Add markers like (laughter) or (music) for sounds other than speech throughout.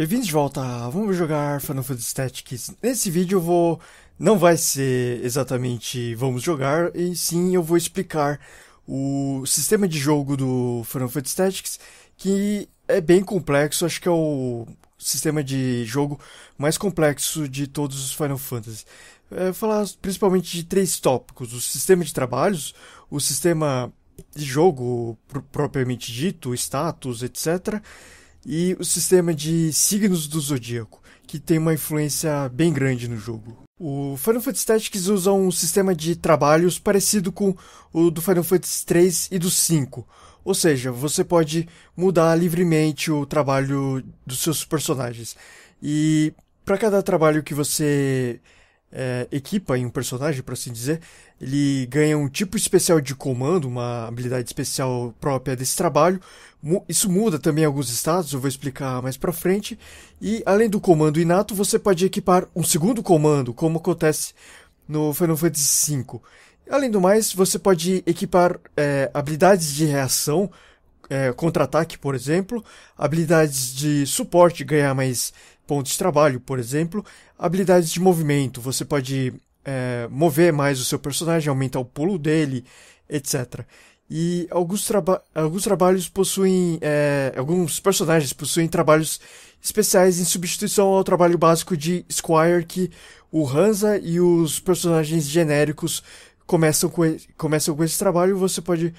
Bem-vindos de volta, vamos jogar Final Fantasy Tactics. Nesse vídeo eu vou... não vai ser exatamente vamos jogar, e sim eu vou explicar o sistema de jogo do Final Fantasy Tactics, que é bem complexo, acho que é o sistema de jogo mais complexo de todos os Final Fantasy. É falar principalmente de três tópicos, o sistema de trabalhos, o sistema de jogo propriamente dito, status, etc., e o sistema de signos do zodíaco, que tem uma influência bem grande no jogo. O Final Fantasy Tactics usa um sistema de trabalhos parecido com o do Final Fantasy 3 e do 5. Ou seja, você pode mudar livremente o trabalho dos seus personagens. E para cada trabalho que você é, equipa em um personagem, por assim dizer, ele ganha um tipo especial de comando, uma habilidade especial própria desse trabalho. Isso muda também alguns estados eu vou explicar mais pra frente. E além do comando inato, você pode equipar um segundo comando, como acontece no Final Fantasy V. Além do mais, você pode equipar é, habilidades de reação, é, contra-ataque, por exemplo, habilidades de suporte, ganhar mais pontos de trabalho, por exemplo, habilidades de movimento. Você pode é, mover mais o seu personagem, aumentar o pulo dele, etc. E alguns, traba alguns trabalhos possuem. É, alguns personagens possuem trabalhos especiais em substituição ao trabalho básico de Squire, que o Hansa e os personagens genéricos começam com, começam com esse trabalho. Você pode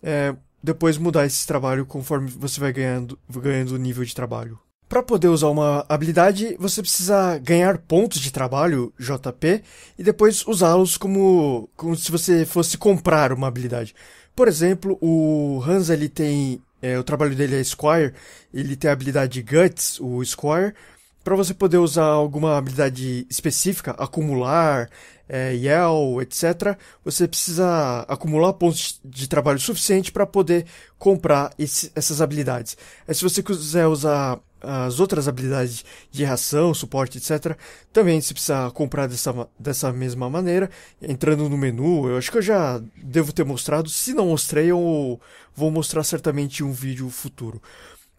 é, depois mudar esse trabalho conforme você vai ganhando, ganhando nível de trabalho. Para poder usar uma habilidade, você precisa ganhar pontos de trabalho, JP, e depois usá-los como, como se você fosse comprar uma habilidade. Por exemplo, o Hans ele tem. É, o trabalho dele é Squire, ele tem a habilidade Guts, o Squire. Para você poder usar alguma habilidade específica, acumular, é, Yale, etc., você precisa acumular pontos de trabalho suficiente para poder comprar esse, essas habilidades. Aí, se você quiser usar as outras habilidades de reação, suporte, etc., também se precisa comprar dessa, dessa mesma maneira. Entrando no menu, eu acho que eu já devo ter mostrado. Se não mostrei, eu vou mostrar certamente em um vídeo futuro.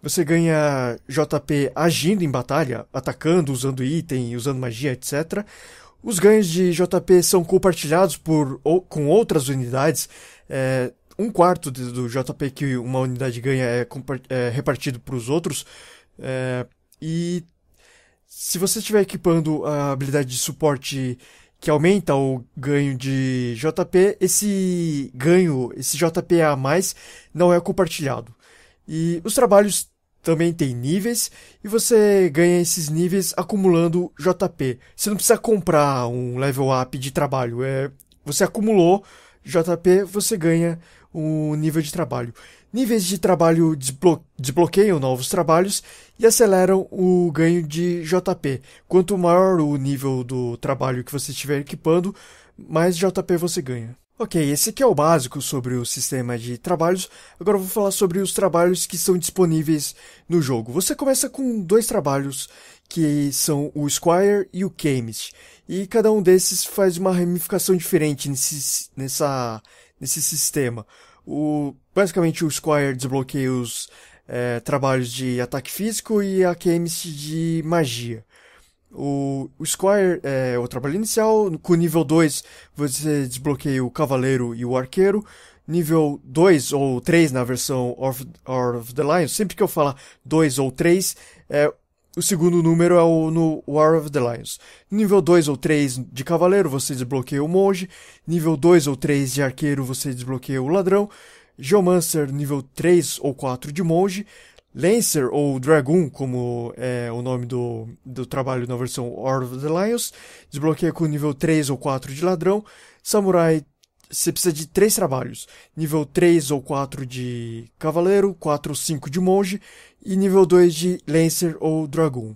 Você ganha JP agindo em batalha, atacando, usando item, usando magia, etc. Os ganhos de JP são compartilhados por, ou, com outras unidades. É, um quarto de, do JP que uma unidade ganha é, é repartido para os outros. É, e se você estiver equipando a habilidade de suporte que aumenta o ganho de JP, esse ganho, esse JP a mais, não é compartilhado. E os trabalhos também tem níveis e você ganha esses níveis acumulando JP. Você não precisa comprar um level up de trabalho, é você acumulou JP, você ganha um nível de trabalho. Níveis de trabalho desblo desbloqueiam novos trabalhos e aceleram o ganho de JP. Quanto maior o nível do trabalho que você estiver equipando, mais JP você ganha. Ok, esse aqui é o básico sobre o sistema de trabalhos. Agora eu vou falar sobre os trabalhos que são disponíveis no jogo. Você começa com dois trabalhos que são o Squire e o Chemist. E cada um desses faz uma ramificação diferente nesse, nessa, nesse sistema. O, basicamente o Squire desbloqueia os é, trabalhos de ataque físico e a Chemist de magia. O, o Squire é o trabalho inicial. Com o nível 2, você desbloqueia o Cavaleiro e o Arqueiro. Nível 2 ou 3 na versão of, of the Lion. Sempre que eu falar 2 ou 3, é, o segundo número é o no War of the Lions. Nível 2 ou 3 de cavaleiro você desbloqueia o monge. Nível 2 ou 3 de arqueiro você desbloqueia o ladrão. Geomancer nível 3 ou 4 de monge. Lancer, ou Dragoon, como é o nome do, do trabalho na versão War of the Lions, desbloqueia com nível 3 ou 4 de ladrão. Samurai, você precisa de 3 trabalhos: nível 3 ou 4 de cavaleiro, 4 ou 5 de monge, e nível 2 de Lancer ou Dragoon.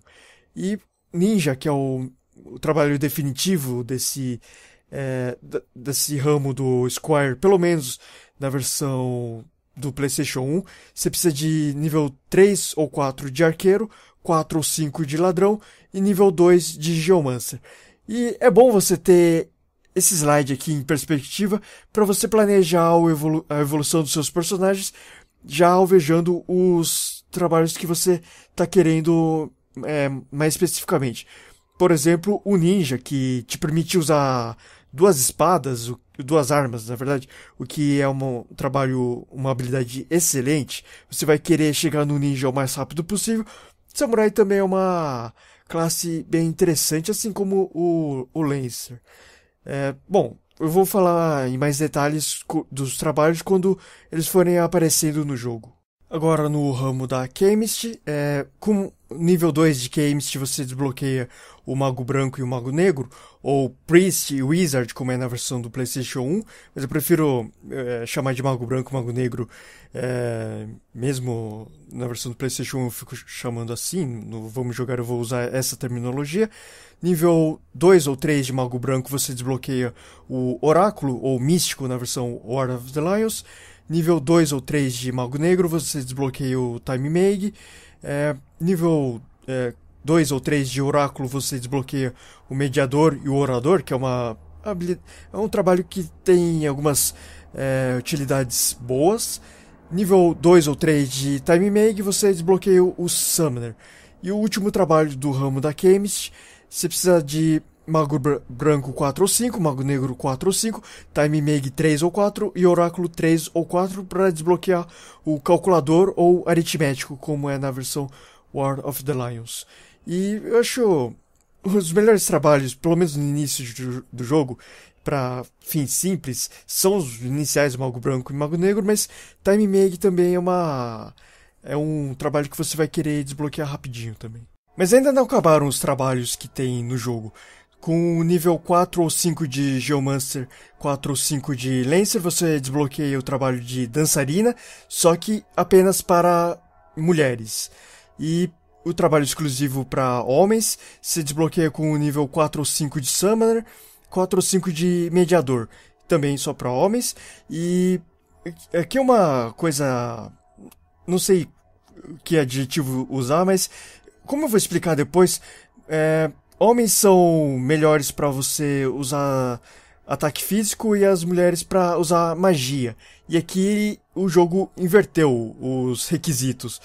E Ninja, que é o, o trabalho definitivo desse, é, desse ramo do Squire, pelo menos na versão do PlayStation 1, você precisa de nível 3 ou 4 de arqueiro, 4 ou 5 de ladrão e nível 2 de geomancer. E é bom você ter esse slide aqui em perspectiva para você planejar a evolução dos seus personagens, já alvejando os trabalhos que você está querendo é, mais especificamente. Por exemplo, o ninja, que te permite usar duas espadas, o duas armas, na verdade, o que é um trabalho, uma habilidade excelente. Você vai querer chegar no ninja o mais rápido possível. Samurai também é uma classe bem interessante, assim como o, o Lancer. É, bom, eu vou falar em mais detalhes dos trabalhos quando eles forem aparecendo no jogo. Agora no ramo da Chemist, é, com nível 2 de Chemist você desbloqueia o Mago Branco e o Mago Negro, ou Priest e Wizard, como é na versão do PlayStation 1, mas eu prefiro é, chamar de Mago Branco e Mago Negro, é, mesmo na versão do PlayStation 1 eu fico chamando assim, no Vamos Jogar eu vou usar essa terminologia. Nível 2 ou 3 de Mago Branco você desbloqueia o Oráculo, ou Místico na versão War of the Lions. Nível 2 ou 3 de Mago Negro, você desbloqueia o Time Mage. É, nível é, 2 ou 3 de Oráculo, você desbloqueia o Mediador e o Orador, que é uma é um trabalho que tem algumas é, utilidades boas. Nível 2 ou 3 de Time Mage, você desbloqueia o Summoner. E o último trabalho do ramo da Chemist, você precisa de Mago br Branco 4 ou 5, Mago Negro 4 ou 5, Time Mag 3 ou 4 e Oráculo 3 ou 4 para desbloquear o calculador ou aritmético, como é na versão War of the Lions. E eu acho os melhores trabalhos, pelo menos no início do jogo, para fins simples, são os iniciais Mago Branco e Mago Negro, mas Time Mag também é uma é um trabalho que você vai querer desbloquear rapidinho também. Mas ainda não acabaram os trabalhos que tem no jogo. Com o nível 4 ou 5 de Geomancer, 4 ou 5 de Lancer, você desbloqueia o trabalho de dançarina, só que apenas para mulheres. E o trabalho exclusivo para homens se desbloqueia com o nível 4 ou 5 de Summoner, 4 ou 5 de Mediador, também só para homens. E aqui é uma coisa. Não sei que adjetivo usar, mas como eu vou explicar depois, é, homens são melhores para você usar ataque físico e as mulheres para usar magia. E aqui o jogo inverteu os requisitos,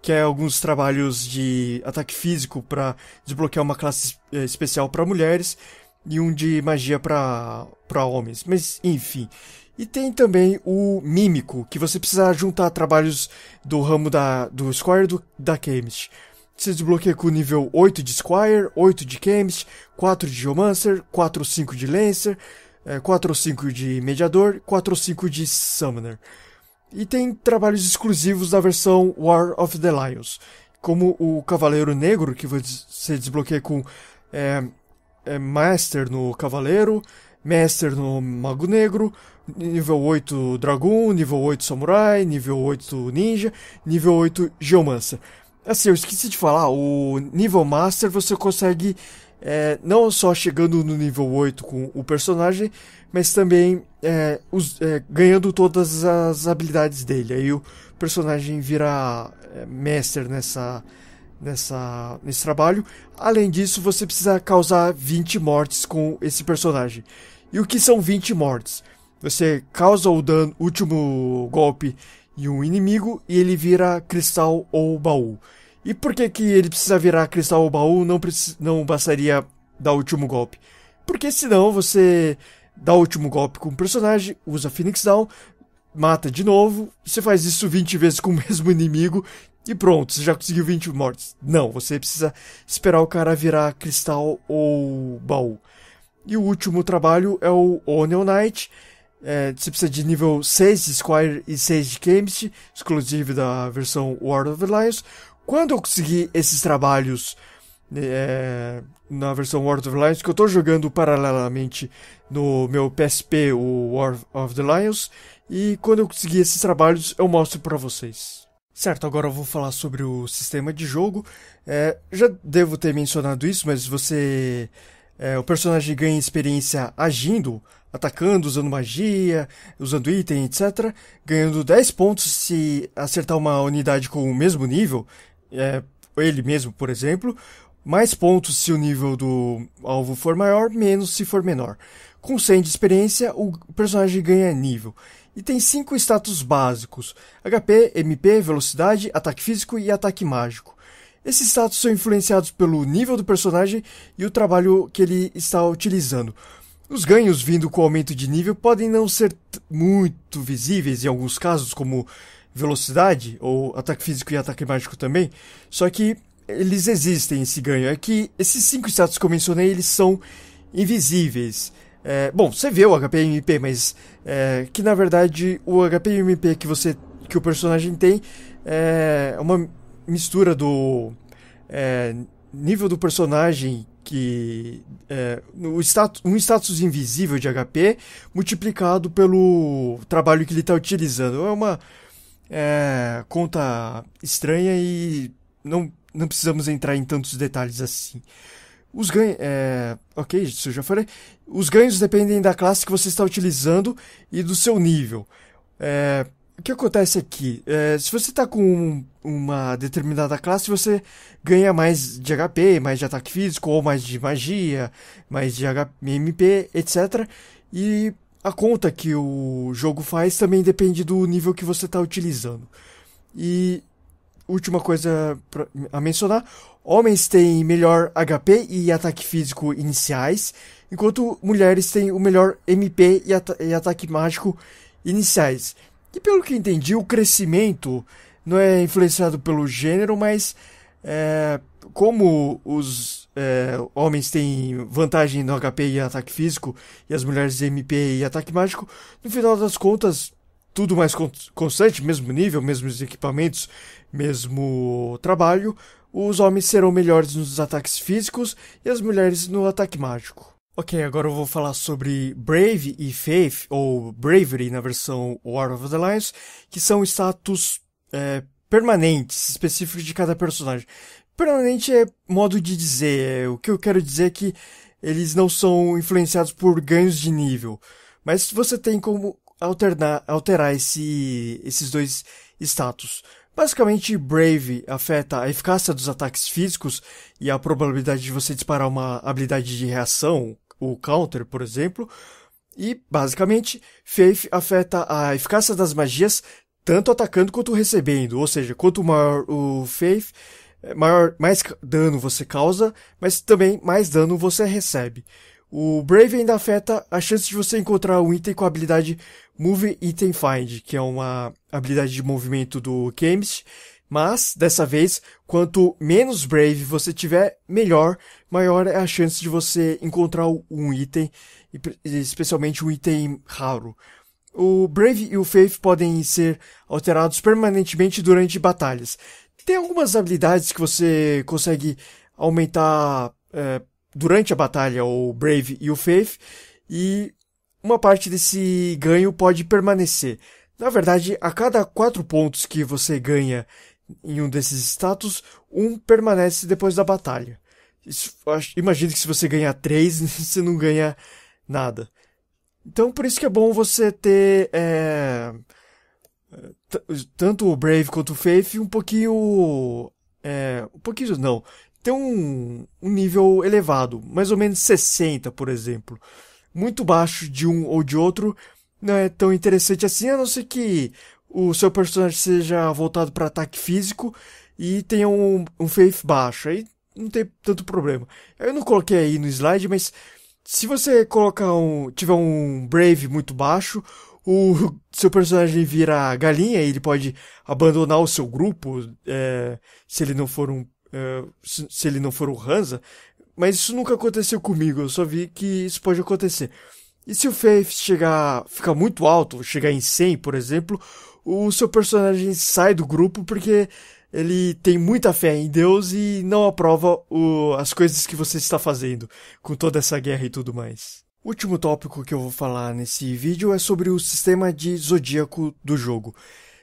que é alguns trabalhos de ataque físico para desbloquear uma classe eh, especial para mulheres e um de magia para para homens. Mas enfim, e tem também o mímico, que você precisa juntar trabalhos do ramo da do Square do, da Chemist você desbloqueia com nível 8 de Squire, 8 de Chemist, 4 de Geomancer, 4 ou 5 de Lancer, 4 ou 5 de Mediador, 4 ou 5 de Summoner. E tem trabalhos exclusivos da versão War of the Lions, como o Cavaleiro Negro, que você desbloqueia com é, é Master no Cavaleiro, Master no Mago Negro, nível 8 Dragoon, nível 8 Samurai, nível 8 Ninja, nível 8 Geomancer. Assim, eu esqueci de falar, o nível Master você consegue é, não só chegando no nível 8 com o personagem, mas também é, os, é, ganhando todas as habilidades dele. Aí o personagem vira é, Master nessa, nessa, nesse trabalho. Além disso, você precisa causar 20 mortes com esse personagem. E o que são 20 mortes? Você causa o dano, último golpe em um inimigo e ele vira cristal ou baú. E por que que ele precisa virar cristal ou baú não, não bastaria dar o último golpe? Porque senão você dá o último golpe com o personagem, usa Phoenix Down, mata de novo, você faz isso 20 vezes com o (laughs) mesmo inimigo e pronto, você já conseguiu 20 mortes. Não, você precisa esperar o cara virar cristal ou baú. E o último trabalho é o Onion Knight. É, você precisa de nível 6 de Squire e 6 de Chemist, exclusivo da versão World of the Lions quando eu conseguir esses trabalhos é, na versão World of Lions, que eu estou jogando paralelamente no meu PSP, o War of the Lions, e quando eu conseguir esses trabalhos eu mostro para vocês. Certo, agora eu vou falar sobre o sistema de jogo. É, já devo ter mencionado isso, mas você. É, o personagem ganha experiência agindo, atacando, usando magia, usando item, etc. Ganhando 10 pontos se acertar uma unidade com o mesmo nível é, ele mesmo, por exemplo, mais pontos se o nível do alvo for maior, menos se for menor. Com 100 de experiência, o personagem ganha nível. E tem 5 status básicos: HP, MP, velocidade, ataque físico e ataque mágico. Esses status são influenciados pelo nível do personagem e o trabalho que ele está utilizando. Os ganhos vindo com o aumento de nível podem não ser muito visíveis em alguns casos, como velocidade, ou ataque físico e ataque mágico também, só que eles existem, esse ganho. É que esses cinco status que eu mencionei, eles são invisíveis. É, bom, você vê o HP e MP, mas é, que na verdade o HP e MP que você que o personagem tem é uma mistura do é, nível do personagem que é, no status, um status invisível de HP multiplicado pelo trabalho que ele está utilizando. É uma é, conta estranha e não, não precisamos entrar em tantos detalhes assim. Os ganhos. É, ok, isso eu já falei. Os ganhos dependem da classe que você está utilizando e do seu nível. É, o que acontece aqui? É, se você está com um, uma determinada classe, você ganha mais de HP, mais de ataque físico, ou mais de magia, mais de HP, etc. E a conta que o jogo faz também depende do nível que você está utilizando. E última coisa pra, a mencionar: homens têm melhor HP e ataque físico iniciais, enquanto mulheres têm o melhor MP e, at e ataque mágico iniciais. E pelo que entendi, o crescimento não é influenciado pelo gênero, mas é, como os é, homens têm vantagem no HP e ataque físico, e as mulheres MP e ataque mágico, no final das contas, tudo mais constante, mesmo nível, mesmos equipamentos, mesmo trabalho, os homens serão melhores nos ataques físicos e as mulheres no ataque mágico. Ok, agora eu vou falar sobre Brave e Faith, ou Bravery na versão War of the Lions, que são status é, permanentes, específicos de cada personagem permanente é modo de dizer. É, o que eu quero dizer é que eles não são influenciados por ganhos de nível. Mas você tem como alternar, alterar esse, esses dois status. Basicamente, Brave afeta a eficácia dos ataques físicos e a probabilidade de você disparar uma habilidade de reação, o counter, por exemplo. E, basicamente, Faith afeta a eficácia das magias, tanto atacando quanto recebendo. Ou seja, quanto maior o Faith, é maior, mais dano você causa, mas também mais dano você recebe. O Brave ainda afeta a chance de você encontrar um item com a habilidade Move Item Find, que é uma habilidade de movimento do Chemist, mas, dessa vez, quanto menos Brave você tiver, melhor, maior é a chance de você encontrar um item, especialmente um item raro. O Brave e o Faith podem ser alterados permanentemente durante batalhas, tem algumas habilidades que você consegue aumentar é, durante a batalha, o Brave e o Faith, e uma parte desse ganho pode permanecer. Na verdade, a cada quatro pontos que você ganha em um desses status, um permanece depois da batalha. imagina que se você ganhar três, (laughs) você não ganha nada. Então, por isso que é bom você ter é, tanto o Brave quanto o Faith um pouquinho. É, um pouquinho não. Tem um, um nível elevado, mais ou menos 60, por exemplo. Muito baixo de um ou de outro não é tão interessante assim, a não ser que o seu personagem seja voltado para ataque físico e tenha um, um faith baixo. Aí não tem tanto problema. Eu não coloquei aí no slide, mas se você colocar um, tiver um Brave muito baixo, o seu personagem vira galinha e ele pode abandonar o seu grupo é, se ele não for um é, se ele não for o um Hansa mas isso nunca aconteceu comigo eu só vi que isso pode acontecer e se o Faith chegar ficar muito alto chegar em 100 por exemplo o seu personagem sai do grupo porque ele tem muita fé em Deus e não aprova o, as coisas que você está fazendo com toda essa guerra e tudo mais Último tópico que eu vou falar nesse vídeo é sobre o sistema de zodíaco do jogo.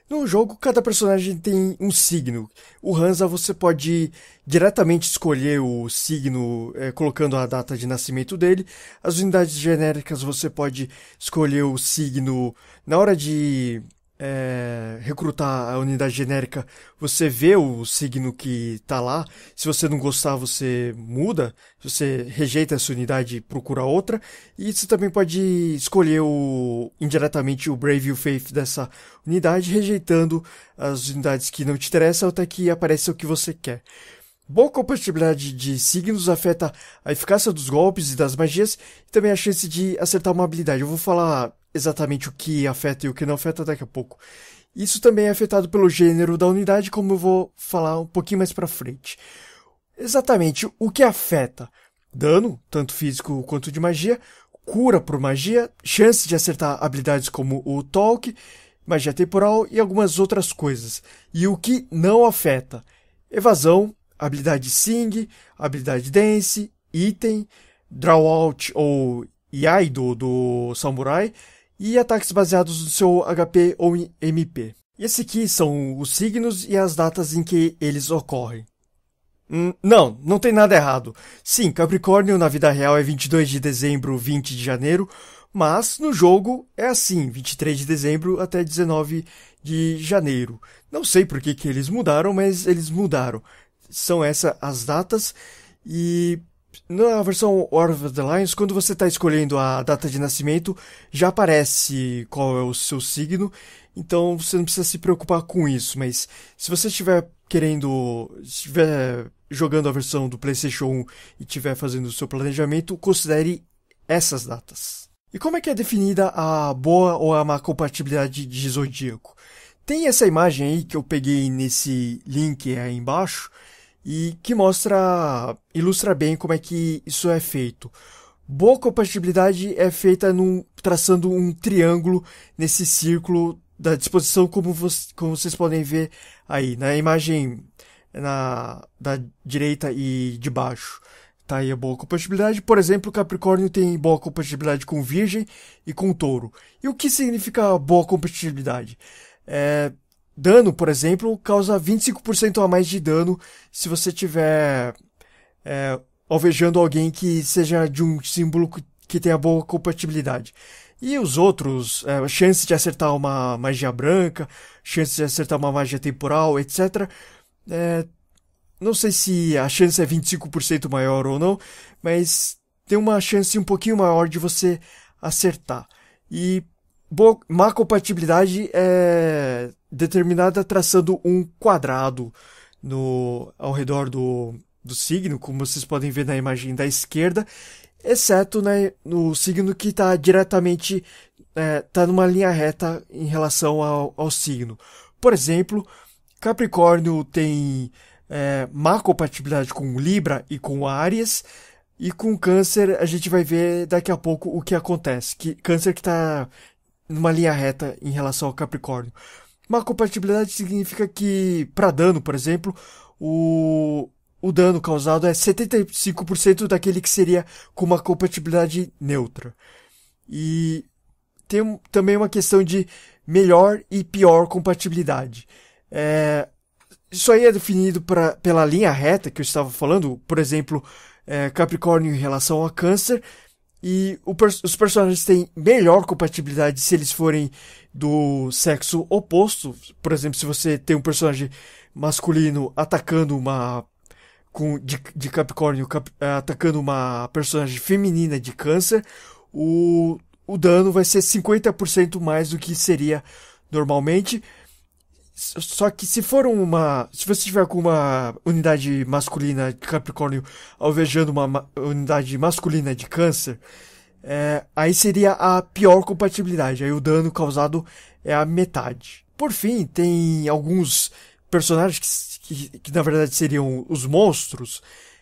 No jogo, cada personagem tem um signo. O Hansa você pode diretamente escolher o signo é, colocando a data de nascimento dele. As unidades genéricas você pode escolher o signo na hora de é, recrutar a unidade genérica, você vê o signo que tá lá. Se você não gostar, você muda. Você rejeita essa unidade e procura outra. E você também pode escolher o, indiretamente o Brave e o Faith dessa unidade, rejeitando as unidades que não te interessam até que apareça o que você quer. Boa compatibilidade de signos afeta a eficácia dos golpes e das magias e também a chance de acertar uma habilidade. Eu vou falar exatamente o que afeta e o que não afeta daqui a pouco. Isso também é afetado pelo gênero da unidade, como eu vou falar um pouquinho mais pra frente. Exatamente o que afeta? Dano, tanto físico quanto de magia, cura por magia, chance de acertar habilidades como o Talk, magia temporal e algumas outras coisas. E o que não afeta? Evasão, habilidade Sing, habilidade Dance, item, Draw Out ou yai do Samurai, e ataques baseados no seu HP ou em MP. esse aqui são os signos e as datas em que eles ocorrem. Hum, não, não tem nada errado. Sim, Capricórnio na vida real é 22 de dezembro, 20 de janeiro, mas no jogo é assim, 23 de dezembro até 19 de janeiro. Não sei por que, que eles mudaram, mas eles mudaram. São essas as datas e na versão War of the Lions, quando você está escolhendo a data de nascimento, já aparece qual é o seu signo, então você não precisa se preocupar com isso. Mas se você estiver querendo, estiver jogando a versão do PlayStation 1 e estiver fazendo o seu planejamento, considere essas datas. E como é que é definida a boa ou a má compatibilidade de Zodíaco? Tem essa imagem aí que eu peguei nesse link aí embaixo e que mostra, ilustra bem como é que isso é feito. Boa compatibilidade é feita num, traçando um triângulo nesse círculo da disposição como, como vocês podem ver aí na imagem na, da direita e de baixo. Tá aí a boa compatibilidade. Por exemplo, Capricórnio tem boa compatibilidade com Virgem e com Touro. E o que significa boa compatibilidade? É, dano, por exemplo, causa 25% a mais de dano se você tiver é, alvejando alguém que seja de um símbolo que tenha boa compatibilidade. E os outros, é, chance de acertar uma magia branca, chance de acertar uma magia temporal, etc. É, não sei se a chance é 25% maior ou não, mas tem uma chance um pouquinho maior de você acertar. E Boa, má compatibilidade é determinada traçando um quadrado no, ao redor do, do signo, como vocês podem ver na imagem da esquerda, exceto né, no signo que está diretamente está é, numa linha reta em relação ao, ao signo. Por exemplo, Capricórnio tem é, má compatibilidade com Libra e com Áries, e com Câncer a gente vai ver daqui a pouco o que acontece. Que, câncer que está numa linha reta em relação ao Capricórnio. Uma compatibilidade significa que, para dano, por exemplo, o, o dano causado é 75% daquele que seria com uma compatibilidade neutra. E tem também uma questão de melhor e pior compatibilidade. É, isso aí é definido pra, pela linha reta que eu estava falando, por exemplo, é, Capricórnio em relação a Câncer, e os personagens têm melhor compatibilidade se eles forem do sexo oposto. Por exemplo, se você tem um personagem masculino atacando uma. Com, de, de Capricórnio cap, eh, atacando uma personagem feminina de câncer, o, o dano vai ser 50% mais do que seria normalmente. Só que se for uma. Se você tiver com uma unidade masculina de Capricórnio alvejando uma ma unidade masculina de Câncer, é, aí seria a pior compatibilidade. Aí o dano causado é a metade. Por fim, tem alguns personagens que, que, que na verdade seriam os monstros.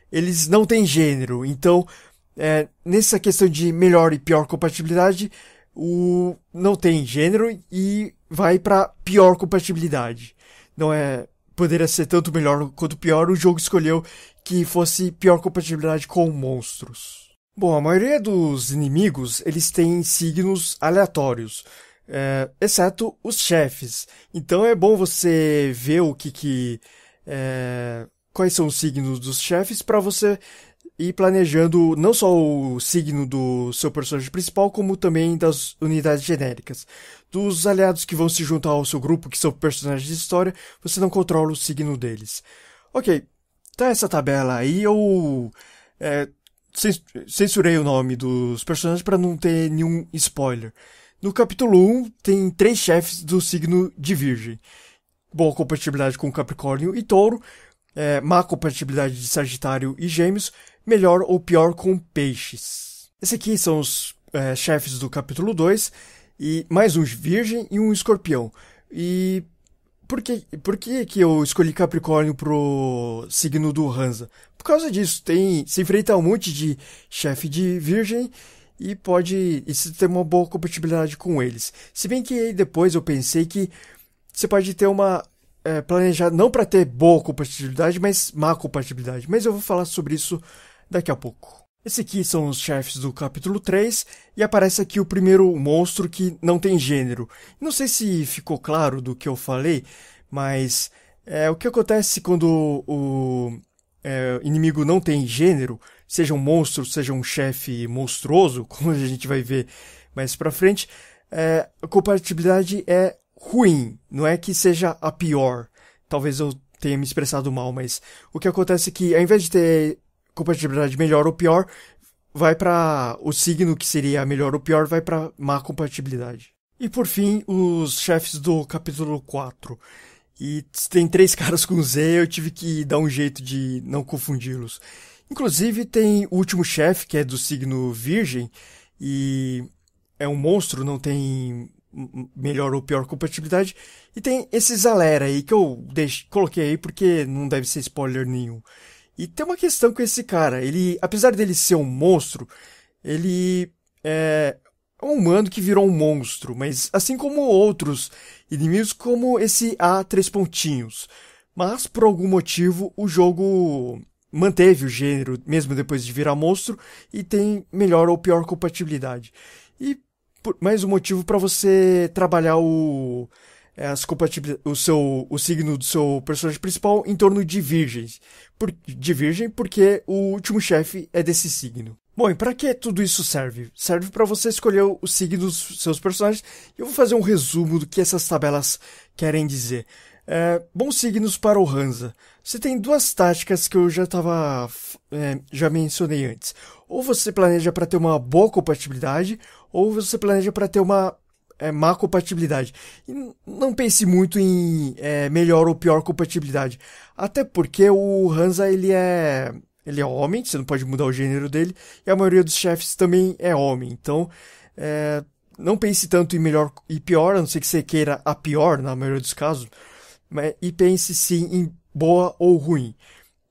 Eles não têm gênero. Então, é, nessa questão de melhor e pior compatibilidade, o não tem gênero e vai para pior compatibilidade. Não é poderia ser tanto melhor quanto pior, o jogo escolheu que fosse pior compatibilidade com monstros. Bom, a maioria dos inimigos, eles têm signos aleatórios, é, exceto os chefes. Então é bom você ver o que que... É, quais são os signos dos chefes para você e planejando não só o signo do seu personagem principal, como também das unidades genéricas. Dos aliados que vão se juntar ao seu grupo, que são personagens de história, você não controla o signo deles. Ok, tá essa tabela aí, eu é, censurei o nome dos personagens para não ter nenhum spoiler. No capítulo 1, tem três chefes do signo de Virgem. Boa compatibilidade com Capricórnio e Touro, é, má compatibilidade de Sagitário e Gêmeos, melhor ou pior com peixes. Esse aqui são os é, chefes do capítulo 2, e mais um virgem e um escorpião. E por que, por que, que eu escolhi Capricórnio pro signo do Hansa? Por causa disso, tem se enfrenta um monte de chefe de virgem e pode se ter uma boa compatibilidade com eles. Se bem que depois eu pensei que você pode ter uma é, planejar não para ter boa compatibilidade, mas má compatibilidade. Mas eu vou falar sobre isso daqui a pouco. Esse aqui são os chefes do capítulo 3 e aparece aqui o primeiro monstro que não tem gênero. Não sei se ficou claro do que eu falei, mas é, o que acontece quando o é, inimigo não tem gênero, seja um monstro, seja um chefe monstruoso, (laughs) como a gente vai ver mais pra frente, é, a compatibilidade é ruim, não é que seja a pior. Talvez eu tenha me expressado mal, mas o que acontece é que ao invés de ter compatibilidade melhor ou pior, vai para o signo que seria melhor ou pior, vai para má compatibilidade. E por fim, os chefes do capítulo 4. E tem três (laughs) caras com Z, eu tive que dar um jeito de não confundi-los. Inclusive tem o último chefe, que é do signo Virgem, e é um monstro, não tem melhor ou pior compatibilidade. E tem esse Zalera aí que eu coloquei aí porque não deve ser spoiler nenhum. E tem uma questão com esse cara. Ele, apesar dele ser um monstro, ele é um humano que virou um monstro, mas assim como outros inimigos como esse A3 pontinhos. Mas por algum motivo o jogo manteve o gênero mesmo depois de virar monstro e tem melhor ou pior compatibilidade. E mais um motivo para você trabalhar o é, as compatibilidades, o seu o signo do seu personagem principal em torno de virgens. Por, de virgem porque o último chefe é desse signo. Bom, e para que tudo isso serve? Serve para você escolher o signo dos seus personagens. Eu vou fazer um resumo do que essas tabelas querem dizer. É, bons signos para o Hansa. Você tem duas táticas que eu já tava, é, já mencionei antes. Ou você planeja para ter uma boa compatibilidade, ou você planeja para ter uma é, má compatibilidade. E não pense muito em é, melhor ou pior compatibilidade. Até porque o Hansa, ele é. Ele é homem, você não pode mudar o gênero dele, e a maioria dos chefes também é homem. Então, é, não pense tanto em melhor e pior, a não ser que você queira a pior, na maioria dos casos, mas, e pense sim em boa ou ruim.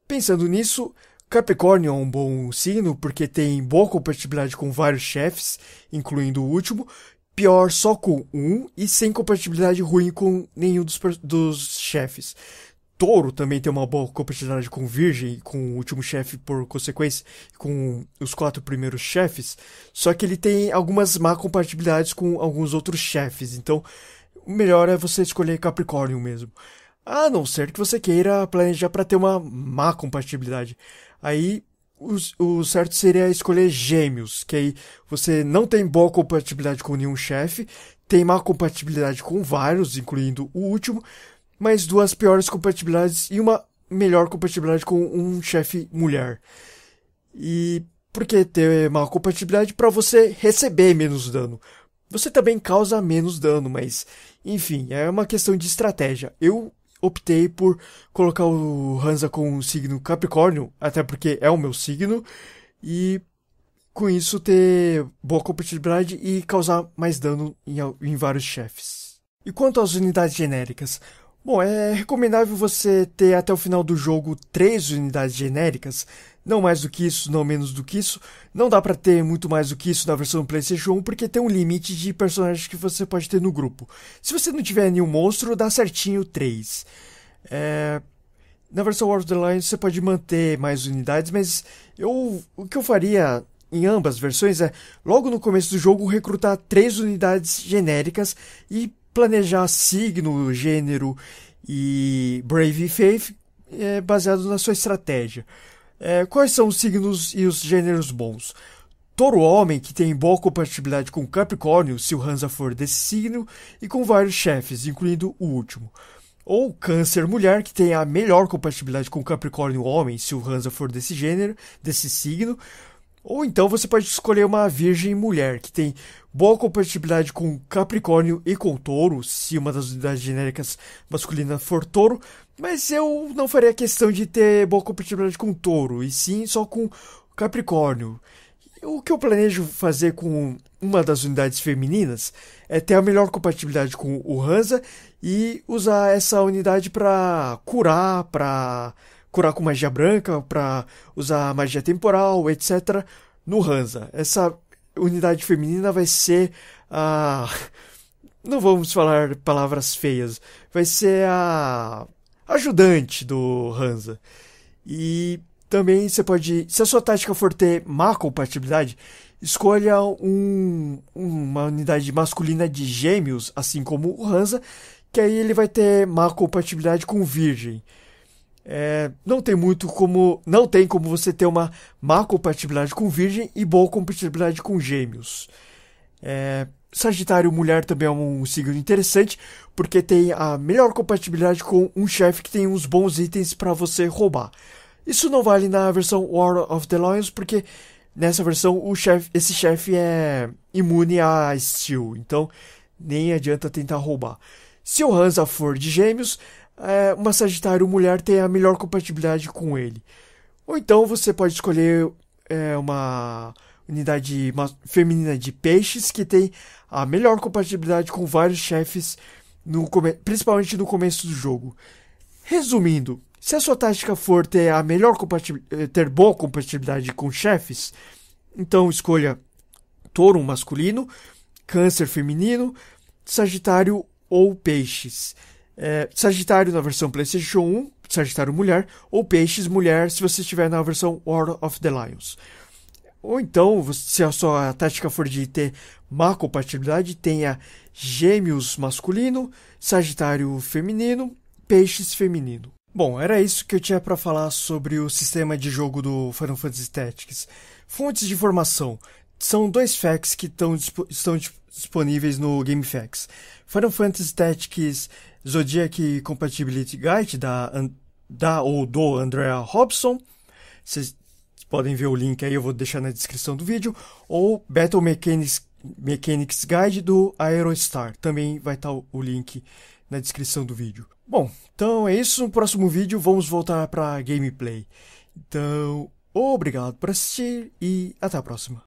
Pensando nisso, Capricórnio é um bom signo porque tem boa compatibilidade com vários chefes, incluindo o último, pior só com um e sem compatibilidade ruim com nenhum dos, dos chefes. Touro também tem uma boa compatibilidade com Virgem, com o último chefe por consequência, com os quatro primeiros chefes, só que ele tem algumas má compatibilidades com alguns outros chefes, então o melhor é você escolher Capricórnio mesmo. A não ser que você queira planejar para ter uma má compatibilidade. Aí o, o certo seria escolher gêmeos, que aí você não tem boa compatibilidade com nenhum chefe, tem má compatibilidade com vários, incluindo o último, mas duas piores compatibilidades e uma melhor compatibilidade com um chefe mulher. E por que ter má compatibilidade? Para você receber menos dano. Você também causa menos dano, mas enfim, é uma questão de estratégia. Eu optei por colocar o Hansa com o signo Capricórnio, até porque é o meu signo, e com isso ter boa competitividade e causar mais dano em, em vários chefes. E quanto às unidades genéricas? Bom, é recomendável você ter até o final do jogo três unidades genéricas, não mais do que isso, não menos do que isso. Não dá para ter muito mais do que isso na versão PlayStation 1, porque tem um limite de personagens que você pode ter no grupo. Se você não tiver nenhum monstro, dá certinho 3. É... Na versão War of the Lions você pode manter mais unidades, mas eu o que eu faria em ambas versões é, logo no começo do jogo, recrutar três unidades genéricas e planejar signo, gênero e Brave e Faith é, baseado na sua estratégia. É, quais são os signos e os gêneros bons? Touro Homem, que tem boa compatibilidade com Capricórnio, se o Hansa for desse signo, e com vários chefes, incluindo o último. Ou Câncer Mulher, que tem a melhor compatibilidade com Capricórnio Homem, se o Hansa for desse gênero, desse signo. Ou então você pode escolher uma Virgem Mulher, que tem boa compatibilidade com Capricórnio e com Touro, se uma das unidades genéricas masculinas for Touro, mas eu não faria questão de ter boa compatibilidade com touro, e sim só com capricórnio. O que eu planejo fazer com uma das unidades femininas é ter a melhor compatibilidade com o Hansa e usar essa unidade para curar, para curar com magia branca, para usar magia temporal, etc. no Hansa. Essa unidade feminina vai ser a. (laughs) Não vamos falar palavras feias. Vai ser a ajudante do Hansa. E também você pode. Se a sua tática for ter má compatibilidade, escolha um, uma unidade masculina de gêmeos, assim como o Hansa, que aí ele vai ter má compatibilidade com o Virgem. É, não tem muito como. Não tem como você ter uma má compatibilidade com Virgem e boa compatibilidade com gêmeos. É, Sagitário mulher também é um signo interessante, porque tem a melhor compatibilidade com um chefe que tem uns bons itens para você roubar. Isso não vale na versão War of the Lions, porque nessa versão o chef, esse chefe é imune a Steel, então nem adianta tentar roubar. Se o Hansa for de gêmeos, é, uma Sagitário mulher tem a melhor compatibilidade com ele. Ou então você pode escolher é, uma unidade feminina de peixes que tem a melhor compatibilidade com vários chefes, no principalmente no começo do jogo. Resumindo, se a sua tática for ter a melhor eh, ter boa compatibilidade com chefes, então escolha touro masculino, câncer feminino, sagitário ou peixes. É, sagitário na versão PlayStation 1, Sagitário mulher, ou Peixes mulher se você estiver na versão War of the Lions. Ou então, se a sua tática for de ter má compatibilidade, tenha gêmeos masculino, sagitário feminino, peixes feminino. Bom, era isso que eu tinha para falar sobre o sistema de jogo do Final Fantasy Tactics. Fontes de informação. São dois facts que tão, estão disponíveis no GameFAQs. Final Fantasy Tactics Zodiac Compatibility Guide da, da ou do Andrea Robson. Vocês podem ver o link aí, eu vou deixar na descrição do vídeo. Ou Battle Mechanics, Mechanics Guide do Aerostar. Também vai estar tá o link na descrição do vídeo. Bom, então é isso. No próximo vídeo vamos voltar para gameplay. Então, obrigado por assistir e até a próxima.